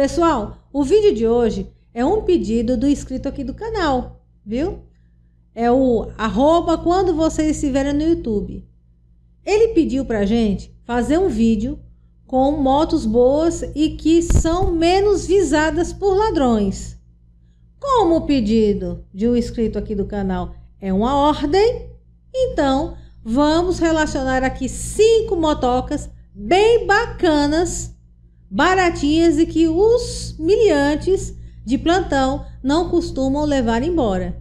Pessoal, o vídeo de hoje é um pedido do inscrito aqui do canal, viu? É o arroba quando vocês estiverem no YouTube. Ele pediu pra gente fazer um vídeo com motos boas e que são menos visadas por ladrões. Como o pedido de um inscrito aqui do canal é uma ordem, então vamos relacionar aqui cinco motocas bem bacanas baratinhas e que os miliantes de plantão não costumam levar embora.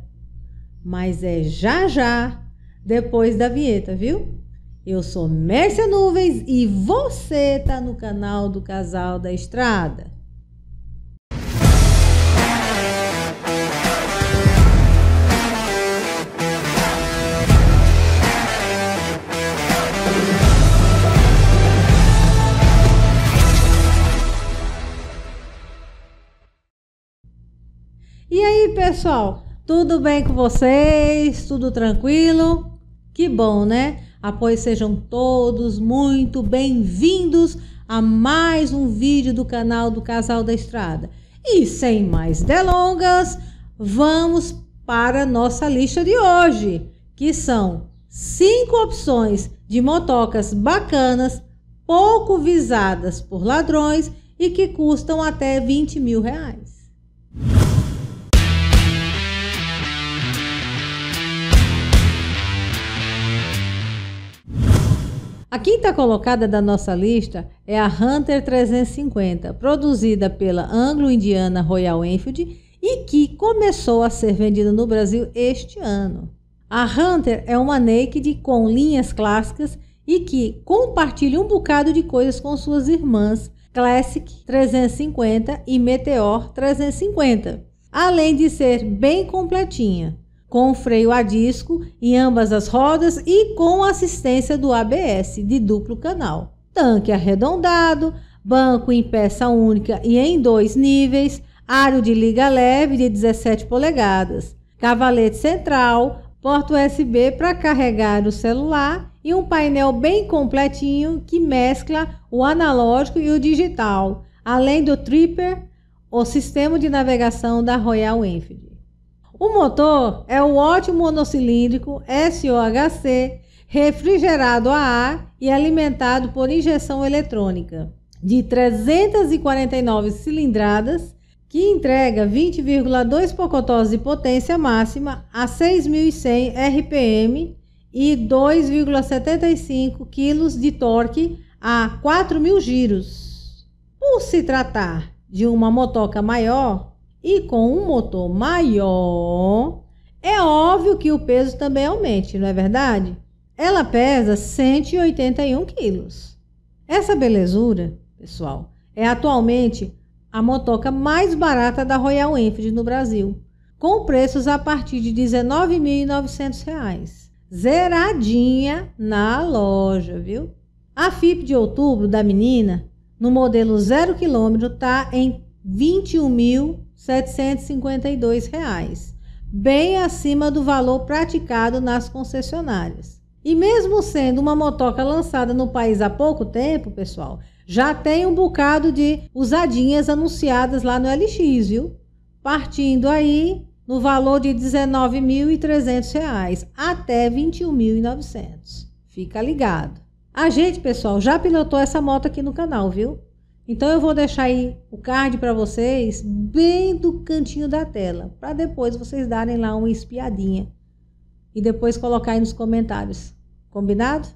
Mas é já já, depois da vinheta, viu? Eu sou Mércia Nuvens e você tá no canal do Casal da Estrada. E aí, pessoal, tudo bem com vocês? Tudo tranquilo? Que bom, né? Após ah, sejam todos muito bem-vindos a mais um vídeo do canal do Casal da Estrada. E sem mais delongas, vamos para nossa lista de hoje, que são cinco opções de motocas bacanas, pouco visadas por ladrões e que custam até 20 mil reais. A quinta colocada da nossa lista é a Hunter 350, produzida pela Anglo-Indiana Royal Enfield e que começou a ser vendida no Brasil este ano. A Hunter é uma naked com linhas clássicas e que compartilha um bocado de coisas com suas irmãs Classic 350 e Meteor 350, além de ser bem completinha com freio a disco em ambas as rodas e com assistência do ABS de duplo canal. Tanque arredondado, banco em peça única e em dois níveis, aro de liga leve de 17 polegadas, cavalete central, porta USB para carregar o celular e um painel bem completinho que mescla o analógico e o digital, além do Tripper, o sistema de navegação da Royal Enfield. O motor é um ótimo monocilíndrico SOHC refrigerado a ar e alimentado por injeção eletrônica de 349 cilindradas que entrega 20,2 pocotós de potência máxima a 6.100 RPM e 2,75 kg de torque a 4.000 giros. Por se tratar de uma motoca maior, e com um motor maior, é óbvio que o peso também aumente, não é verdade? Ela pesa 181 quilos. Essa belezura, pessoal, é atualmente a motoca mais barata da Royal Enfield no Brasil, com preços a partir de R$ 19.900, zeradinha na loja, viu? A FIP de outubro da menina, no modelo 0 km, tá em R$ 752 reais, bem acima do valor praticado nas concessionárias. E mesmo sendo uma motoca lançada no país há pouco tempo, pessoal, já tem um bocado de usadinhas anunciadas lá no LX, viu? Partindo aí no valor de R$ 19.300 até R$ 21.900. Fica ligado. A gente, pessoal, já pilotou essa moto aqui no canal, viu? Então eu vou deixar aí o card para vocês bem do cantinho da tela, para depois vocês darem lá uma espiadinha e depois colocar aí nos comentários. Combinado?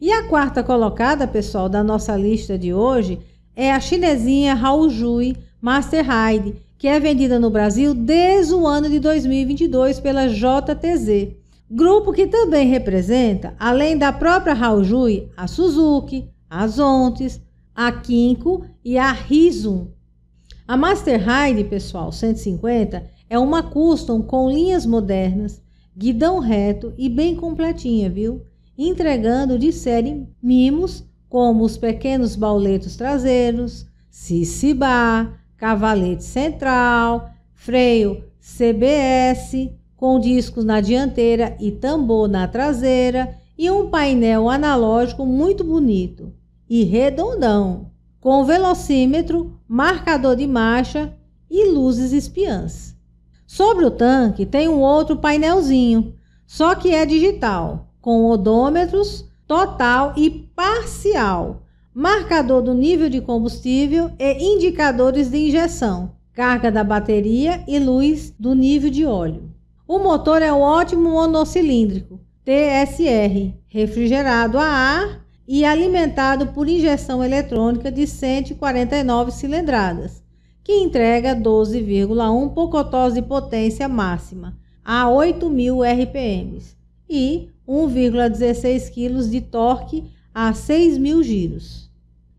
E a quarta colocada, pessoal, da nossa lista de hoje é a chinesinha Hao Jui Master Hyde, que é vendida no Brasil desde o ano de 2022 pela JTZ, grupo que também representa, além da própria Raojui, a Suzuki, a Zontes, a Kinko e a Rizum. A Master Ride, pessoal, 150 é uma custom com linhas modernas, guidão reto e bem completinha, viu? Entregando de série mimos como os pequenos bauletos traseiros, sissibá, cavalete central, freio CBS com discos na dianteira e tambor na traseira e um painel analógico muito bonito e redondão, com velocímetro, marcador de marcha e luzes espiãs. Sobre o tanque tem um outro painelzinho, só que é digital, com odômetros total e parcial, marcador do nível de combustível e indicadores de injeção, carga da bateria e luz do nível de óleo. O motor é um ótimo monocilíndrico, TSR, refrigerado a ar e alimentado por injeção eletrônica de 149 cilindradas, que entrega 12,1 pocotós de potência máxima a 8.000 RPM e 1,16 kg de torque a 6 mil giros.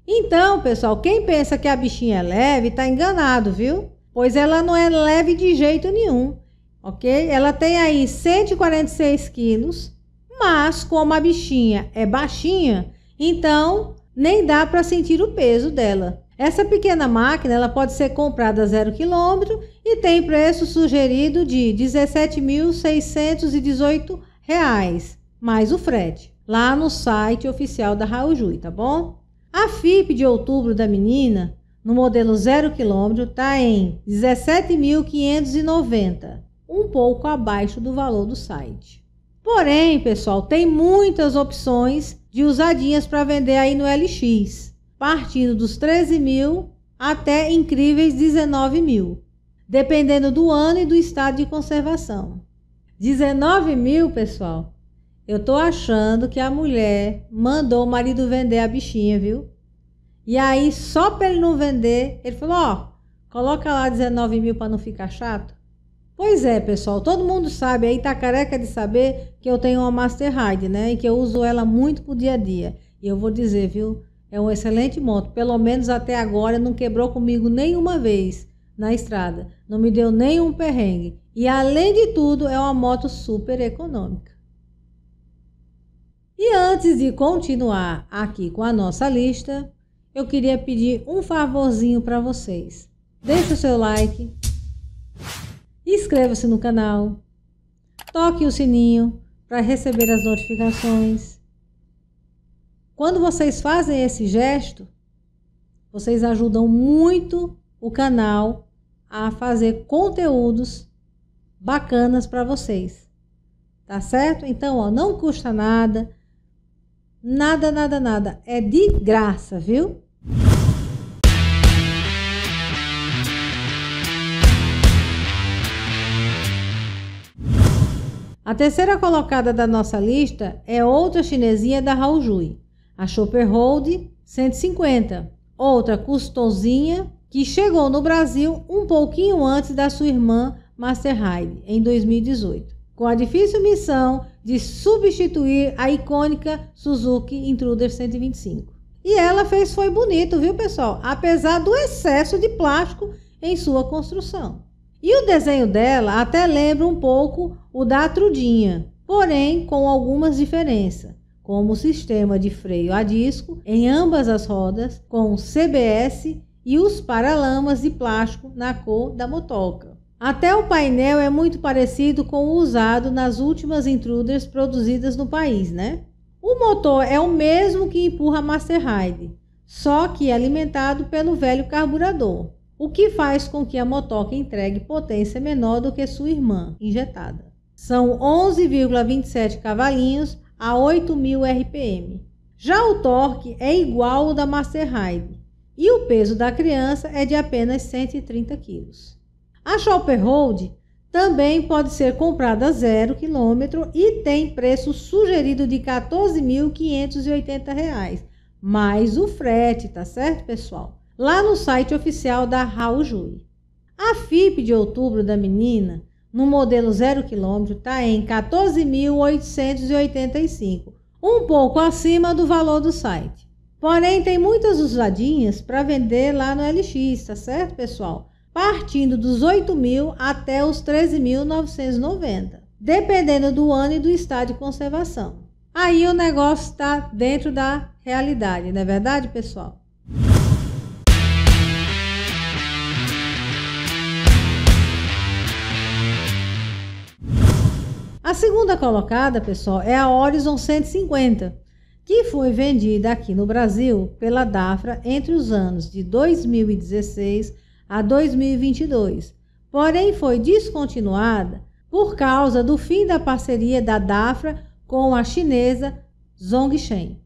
Então, pessoal, quem pensa que a bichinha é leve está enganado, viu? Pois ela não é leve de jeito nenhum, ok? Ela tem aí 146 quilos, mas como a bichinha é baixinha, então nem dá para sentir o peso dela. Essa pequena máquina ela pode ser comprada a zero quilômetro e tem preço sugerido de R$ 17.618, mais o frete lá no site oficial da Raul Jui, tá bom? A FIP de outubro da menina, no modelo 0 km, está em 17.590, um pouco abaixo do valor do site. Porém, pessoal, tem muitas opções de usadinhas para vender aí no LX, partindo dos 13 mil até incríveis 19 mil, dependendo do ano e do estado de conservação. 19 mil, pessoal, eu tô achando que a mulher mandou o marido vender a bichinha, viu? E aí, só para ele não vender, ele falou: ó, coloca lá 19 mil para não ficar chato. Pois é, pessoal, todo mundo sabe aí, tá careca de saber que eu tenho uma Master Ride, né? E que eu uso ela muito pro dia a dia. E eu vou dizer, viu? É um excelente moto. Pelo menos até agora não quebrou comigo nenhuma vez na estrada. Não me deu nenhum perrengue. E além de tudo, é uma moto super econômica. E antes de continuar aqui com a nossa lista, eu queria pedir um favorzinho para vocês. Deixe o seu like, inscreva-se no canal, toque o sininho para receber as notificações. Quando vocês fazem esse gesto, vocês ajudam muito o canal a fazer conteúdos bacanas para vocês. Tá certo? Então, ó, não custa nada Nada, nada, nada. É de graça, viu? A terceira colocada da nossa lista é outra chinesinha da Raul a Chopper Hold 150. Outra custosinha que chegou no Brasil um pouquinho antes da sua irmã Master Hyde, em 2018, com a difícil missão de substituir a icônica Suzuki Intruder 125. E ela fez foi bonito, viu, pessoal? Apesar do excesso de plástico em sua construção. E o desenho dela até lembra um pouco o da Trudinha, porém com algumas diferenças, como o sistema de freio a disco em ambas as rodas, com CBS e os paralamas de plástico na cor da motoca. Até o painel é muito parecido com o usado nas últimas intruders produzidas no país, né? O motor é o mesmo que empurra a Master Ride, só que é alimentado pelo velho carburador, o que faz com que a motoca entregue potência menor do que sua irmã injetada. São 11,27 cavalinhos a 8.000 RPM. Já o torque é igual ao da Master Ride e o peso da criança é de apenas 130 kg. A Shopper Hold também pode ser comprada zero quilômetro e tem preço sugerido de R$ 14.580, mais o frete, tá certo, pessoal? Lá no site oficial da Jui. A FIP de outubro da menina, no modelo zero quilômetro, está em 14.885, um pouco acima do valor do site. Porém, tem muitas usadinhas para vender lá no LX, tá certo, pessoal? partindo dos mil até os 13.990, dependendo do ano e do estado de conservação. Aí o negócio está dentro da realidade, não é verdade, pessoal? A segunda colocada, pessoal, é a Horizon 150, que foi vendida aqui no Brasil pela Dafra entre os anos de 2016 a 2022, porém foi descontinuada por causa do fim da parceria da DAFRA com a chinesa Zhongshan.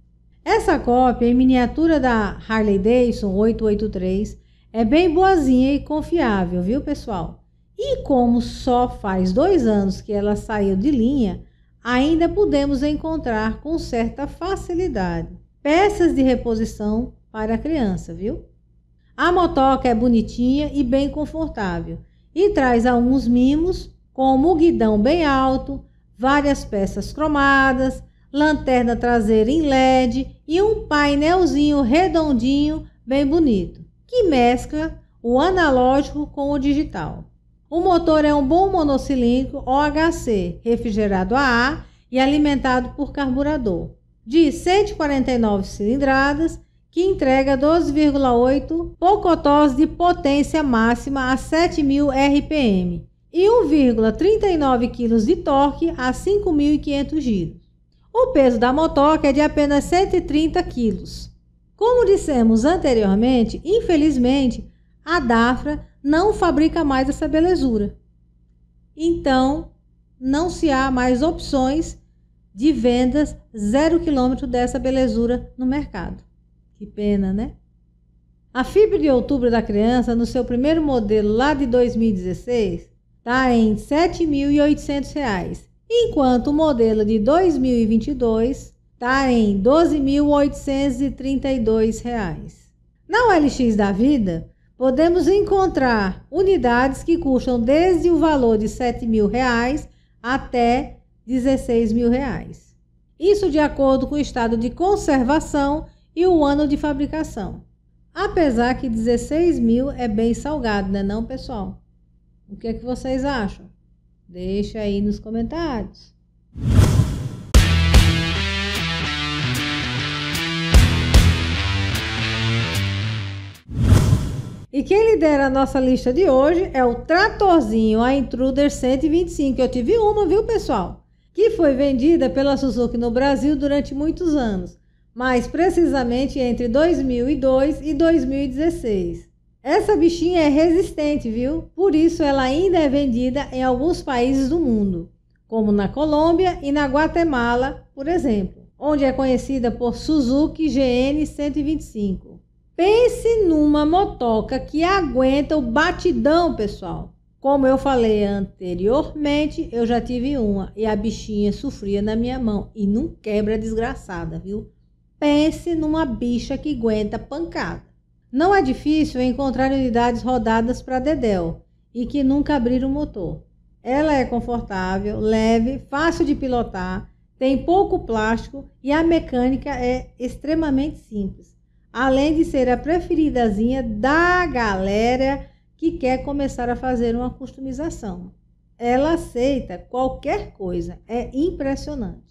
Essa cópia em miniatura da Harley Davidson 883 é bem boazinha e confiável, viu pessoal? E como só faz dois anos que ela saiu de linha, ainda podemos encontrar com certa facilidade peças de reposição para a criança, viu? A motoca é bonitinha e bem confortável e traz alguns mimos, como o guidão bem alto, várias peças cromadas, lanterna traseira em LED e um painelzinho redondinho bem bonito, que mescla o analógico com o digital. O motor é um bom monocilíndrico OHC, refrigerado a ar e alimentado por carburador, de 149 cilindradas que entrega 12,8 pocotós de potência máxima a 7.000 RPM e 1,39 kg de torque a 5.500 giros. O peso da motoca é de apenas 130 kg. Como dissemos anteriormente, infelizmente, a Dafra não fabrica mais essa belezura. Então, não se há mais opções de vendas zero quilômetro dessa belezura no mercado. Que pena, né? A fibra de outubro da criança, no seu primeiro modelo lá de 2016, está em R$ 7.800, enquanto o modelo de 2022 está em R$ 12.832. Na OLX da vida, podemos encontrar unidades que custam desde o valor de R$ 7.000 até R$ 16.000. Isso de acordo com o estado de conservação e o ano de fabricação. Apesar que 16 mil é bem salgado, né não, pessoal? O que é que vocês acham? Deixa aí nos comentários. E quem lidera a nossa lista de hoje é o tratorzinho, a Intruder 125. Eu tive uma, viu, pessoal? Que foi vendida pela Suzuki no Brasil durante muitos anos mais precisamente entre 2002 e 2016. Essa bichinha é resistente, viu? Por isso ela ainda é vendida em alguns países do mundo, como na Colômbia e na Guatemala, por exemplo, onde é conhecida por Suzuki GN 125. Pense numa motoca que aguenta o batidão, pessoal. Como eu falei anteriormente, eu já tive uma e a bichinha sofria na minha mão e não quebra desgraçada, viu? pense numa bicha que aguenta pancada. Não é difícil encontrar unidades rodadas para Dedéu e que nunca abriram o motor. Ela é confortável, leve, fácil de pilotar, tem pouco plástico e a mecânica é extremamente simples, além de ser a preferidazinha da galera que quer começar a fazer uma customização. Ela aceita qualquer coisa, é impressionante.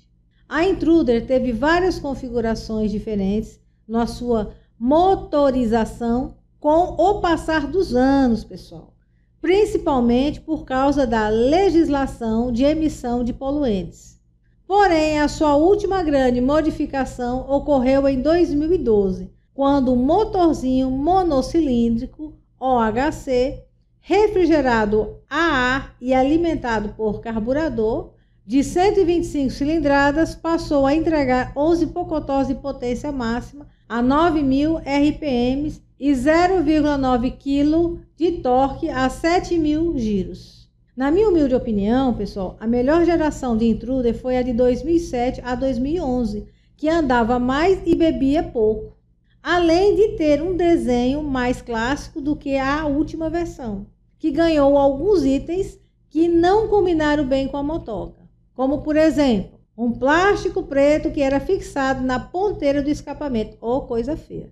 A Intruder teve várias configurações diferentes na sua motorização com o passar dos anos, pessoal, principalmente por causa da legislação de emissão de poluentes. Porém, a sua última grande modificação ocorreu em 2012, quando o motorzinho monocilíndrico OHC, refrigerado a ar e alimentado por carburador, de 125 cilindradas passou a entregar 11 pocotós de potência máxima a 9.000 RPMs e 0,9 kg de torque a 7.000 giros. Na minha humilde opinião, pessoal, a melhor geração de Intruder foi a de 2007 a 2011, que andava mais e bebia pouco, além de ter um desenho mais clássico do que a última versão, que ganhou alguns itens que não combinaram bem com a motoca como por exemplo, um plástico preto que era fixado na ponteira do escapamento, ou oh, coisa feia.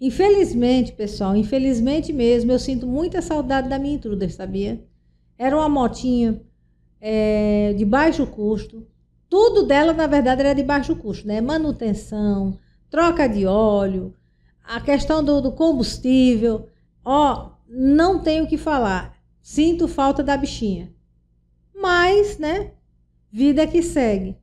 Infelizmente, pessoal, infelizmente mesmo, eu sinto muita saudade da minha intruder, sabia? Era uma motinha é, de baixo custo. Tudo dela, na verdade, era de baixo custo, né? Manutenção, troca de óleo, a questão do, do combustível. Ó, não tenho o que falar. Sinto falta da bichinha. Mas, né? Vida que segue.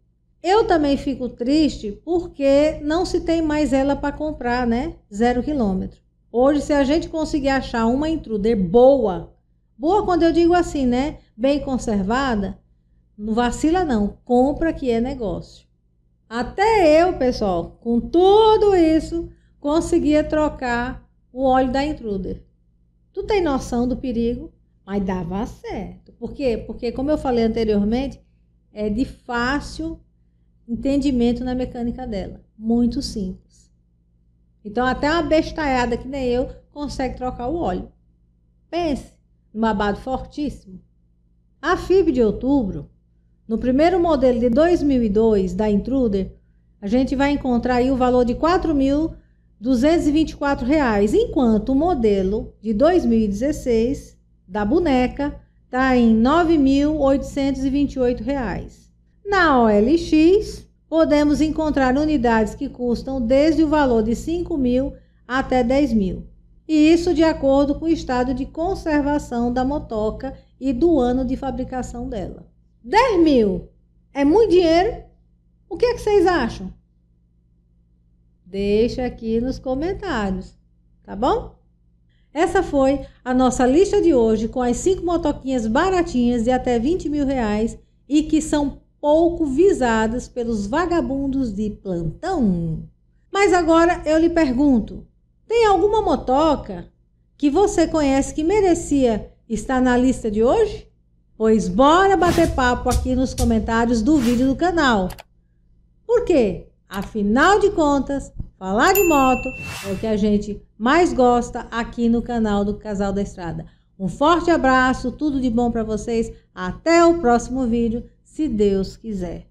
Eu também fico triste porque não se tem mais ela para comprar, né? Zero quilômetro. Hoje, se a gente conseguir achar uma intruder boa, boa quando eu digo assim, né? Bem conservada, não vacila não, compra que é negócio. Até eu, pessoal, com tudo isso, conseguia trocar o óleo da intruder. Tu tem noção do perigo? Mas dava certo. Por quê? Porque, como eu falei anteriormente, é de fácil entendimento na mecânica dela. Muito simples. Então, até uma bestalhada que nem eu consegue trocar o óleo. Pense um abado fortíssimo. A FIB de outubro, no primeiro modelo de 2002 da Intruder, a gente vai encontrar aí o valor de R$ 4.224, enquanto o modelo de 2016 da boneca está em R$ 9.828. Na OLX, podemos encontrar unidades que custam desde o valor de R$ mil até R$ mil. E isso de acordo com o estado de conservação da motoca e do ano de fabricação dela. R$ mil é muito dinheiro? O que, é que vocês acham? Deixa aqui nos comentários, tá bom? Essa foi a nossa lista de hoje com as cinco motoquinhas baratinhas de até 20 mil reais e que são pouco visadas pelos vagabundos de plantão. Mas agora eu lhe pergunto: tem alguma motoca que você conhece que merecia estar na lista de hoje? Pois bora bater papo aqui nos comentários do vídeo do canal. Por quê? Afinal de contas, Falar de moto é o que a gente mais gosta aqui no canal do Casal da Estrada. Um forte abraço, tudo de bom para vocês. Até o próximo vídeo, se Deus quiser.